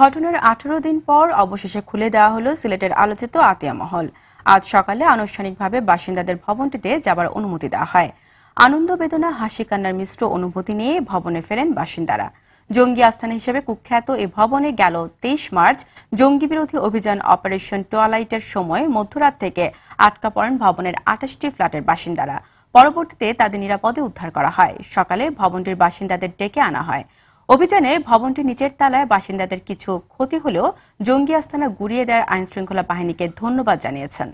ঘটনার আঠারো দিন পর অবশেষে খুলে দেওয়া হল সিলেটের আলোচিত আতিয়া মহল আজ সকালে আনুষ্ঠানিকভাবে বাসিন্দাদের ভবনটিতে যাবার অনুমতি দেওয়া হয় আনন্দ বেদনা হাসি কান্নার মিশ্র অনুভূতি নিয়ে ভবনে ফেরেন বাসিন্দারা জঙ্গি আস্থান হিসেবে কুখ্যাত এ ভবনে গেল তেইশ মার্চ জঙ্গি বিরোধী অভিযান অপারেশন টোয়ালাইটের সময় মধ্যরাত থেকে আটকা পড়েন ভবনের আঠাশটি ফ্ল্যাটের বাসিন্দারা পরবর্তীতে তাদের নিরাপদে উদ্ধার করা হয় সকালে ভবনটির বাসিন্দাদের ডেকে আনা হয় অভিযানে ভবনটি নিচের তালায় বাসিন্দাদের কিছু ক্ষতি হলেও জঙ্গি আস্তানা গুড়িয়ে দেওয়ার আইনশৃঙ্খলা বাহিনীকে ধন্যবাদ জানিয়েছেন